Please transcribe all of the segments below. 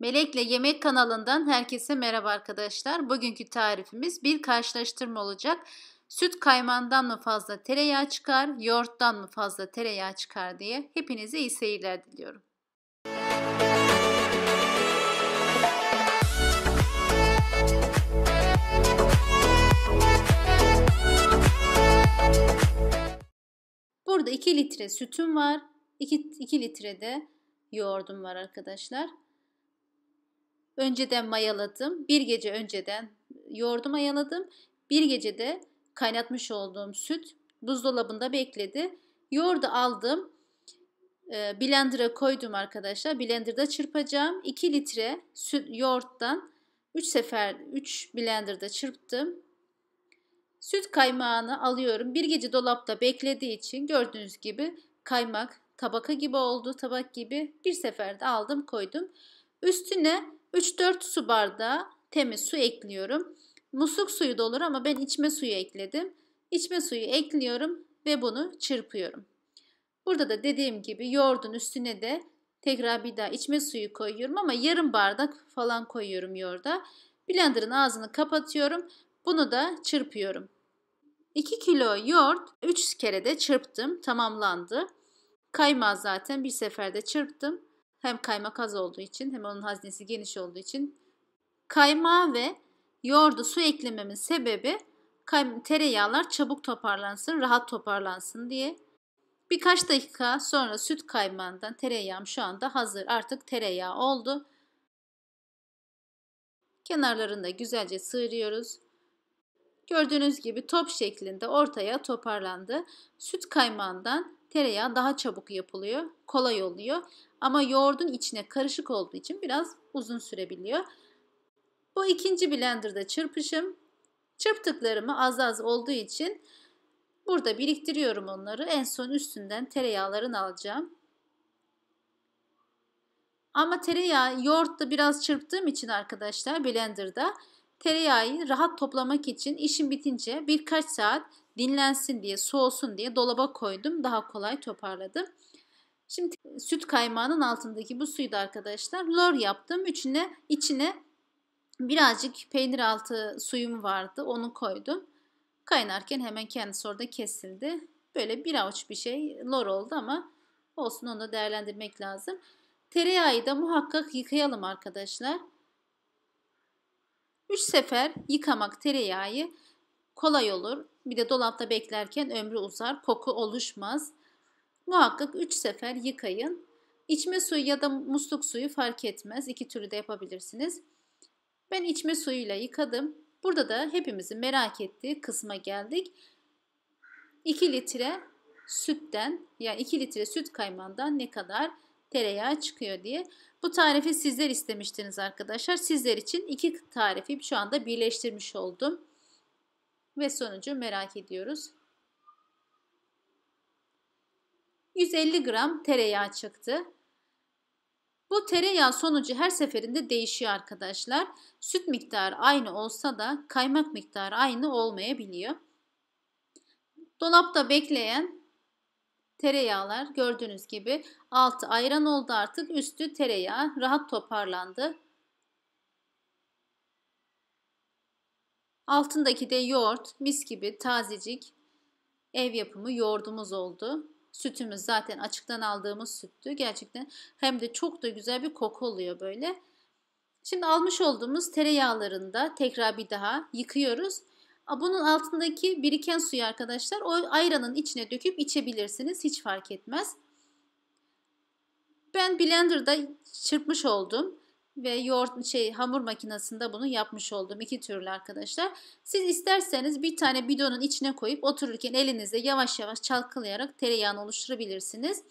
Melekle Yemek kanalından herkese merhaba arkadaşlar. Bugünkü tarifimiz bir karşılaştırma olacak. Süt kaymandan mı fazla tereyağı çıkar, yoğurttan mı fazla tereyağı çıkar diye. Hepinize iyi seyirler diliyorum. Burada 2 litre sütüm var. 2, 2 litre de yoğurdum var arkadaşlar önceden mayaladım. Bir gece önceden yoğurdu mayaladım. Bir gece de kaynatmış olduğum süt buzdolabında bekledi. Yoğurdu aldım. E, blender'a koydum arkadaşlar. Blender'da çırpacağım. 2 litre süt yoğurttan 3 sefer 3 blender'da çırptım. Süt kaymağını alıyorum. Bir gece dolapta beklediği için gördüğünüz gibi kaymak tabaka gibi oldu. Tabak gibi bir seferde aldım koydum. Üstüne 3-4 su bardağı temiz su ekliyorum. Musluk suyu da olur ama ben içme suyu ekledim. İçme suyu ekliyorum ve bunu çırpıyorum. Burada da dediğim gibi yoğurdun üstüne de tekrar bir daha içme suyu koyuyorum ama yarım bardak falan koyuyorum yoğurda. Blenderın ağzını kapatıyorum. Bunu da çırpıyorum. 2 kilo yoğurt 3 kere de çırptım. Tamamlandı. Kaymaz zaten bir seferde çırptım hem kaymak az olduğu için hem onun haznesi geniş olduğu için kaymağı ve yoğurdu su eklememin sebebi tereyağlar çabuk toparlansın, rahat toparlansın diye. Birkaç dakika sonra süt kaymağından tereyağım şu anda hazır. Artık tereyağı oldu. Kenarlarını da güzelce sıyırıyoruz. Gördüğünüz gibi top şeklinde ortaya toparlandı. Süt kaymağından tereyağı daha çabuk yapılıyor, kolay oluyor. Ama yoğurdun içine karışık olduğu için biraz uzun sürebiliyor. Bu ikinci blenderda çırpışım. Çırptıklarımı az az olduğu için burada biriktiriyorum onları. En son üstünden tereyağlarını alacağım. Ama tereyağı yoğurtta biraz çırptığım için arkadaşlar blenderda tereyağı rahat toplamak için işim bitince birkaç saat dinlensin diye, soğusun diye dolaba koydum. Daha kolay toparladım. Şimdi süt kaymağının altındaki bu suyu da arkadaşlar lor yaptım. Üçüne içine birazcık peynir altı suyum vardı. Onu koydum. Kaynarken hemen kendisi orada kesildi. Böyle bir avuç bir şey lor oldu ama olsun onu da değerlendirmek lazım. Tereyağı da muhakkak yıkayalım arkadaşlar. 3 sefer yıkamak tereyağı kolay olur. Bir de dolapta beklerken ömrü uzar, koku oluşmaz. Muhakkak 3 sefer yıkayın. İçme suyu ya da musluk suyu fark etmez. İki türlü de yapabilirsiniz. Ben içme suyuyla yıkadım. Burada da hepimizin merak ettiği kısma geldik. 2 litre sütten yani 2 litre süt kaymağından ne kadar tereyağı çıkıyor diye. Bu tarifi sizler istemiştiniz arkadaşlar. Sizler için iki tarifi şu anda birleştirmiş oldum ve sonucu merak ediyoruz. 150 gram tereyağı çıktı. Bu tereyağı sonucu her seferinde değişiyor arkadaşlar. Süt miktarı aynı olsa da kaymak miktarı aynı olmayabiliyor. Dolapta bekleyen tereyağlar gördüğünüz gibi altı ayran oldu artık üstü tereyağı rahat toparlandı. Altındaki de yoğurt, mis gibi tazecik ev yapımı yoğurdumuz oldu. Sütümüz zaten açıktan aldığımız süttü. Gerçekten hem de çok da güzel bir koku oluyor böyle. Şimdi almış olduğumuz tereyağlarını da tekrar bir daha yıkıyoruz. Bunun altındaki biriken suyu arkadaşlar o ayranın içine döküp içebilirsiniz. Hiç fark etmez. Ben blenderda çırpmış oldum ve yoğurt şey hamur makinesinde bunu yapmış oldum. iki türlü arkadaşlar. Siz isterseniz bir tane bidonun içine koyup otururken elinizle yavaş yavaş çalkalayarak tereyağını oluşturabilirsiniz.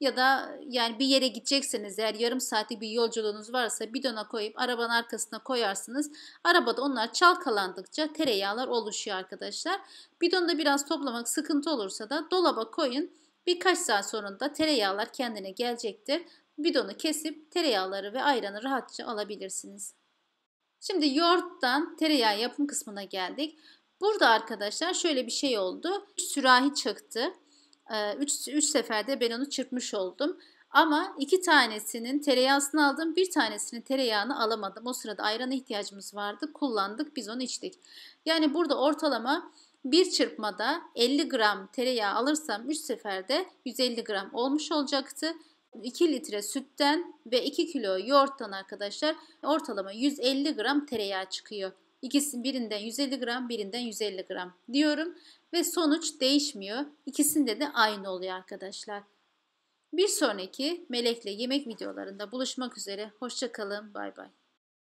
Ya da yani bir yere gidecekseniz eğer yarım saatlik bir yolculuğunuz varsa bidona koyup arabanın arkasına koyarsınız. Arabada onlar çalkalandıkça tereyağlar oluşuyor arkadaşlar. Bidonda biraz toplamak sıkıntı olursa da dolaba koyun. Birkaç saat sonunda tereyağlar kendine gelecektir bidonu kesip tereyağları ve ayranı rahatça alabilirsiniz. Şimdi yoğurttan tereyağı yapım kısmına geldik. Burada arkadaşlar şöyle bir şey oldu. Sürahi çıktı. 3 ee, seferde ben onu çırpmış oldum. Ama iki tanesinin tereyağını aldım. Bir tanesinin tereyağını alamadım. O sırada ayrana ihtiyacımız vardı. Kullandık. Biz onu içtik. Yani burada ortalama bir çırpmada 50 gram tereyağı alırsam 3 seferde 150 gram olmuş olacaktı. 2 litre sütten ve 2 kilo yoğurttan arkadaşlar ortalama 150 gram tereyağı çıkıyor. İkisi birinden 150 gram, birinden 150 gram diyorum ve sonuç değişmiyor. İkisinde de aynı oluyor arkadaşlar. Bir sonraki Melek'le yemek videolarında buluşmak üzere. Hoşçakalın. Bay bay.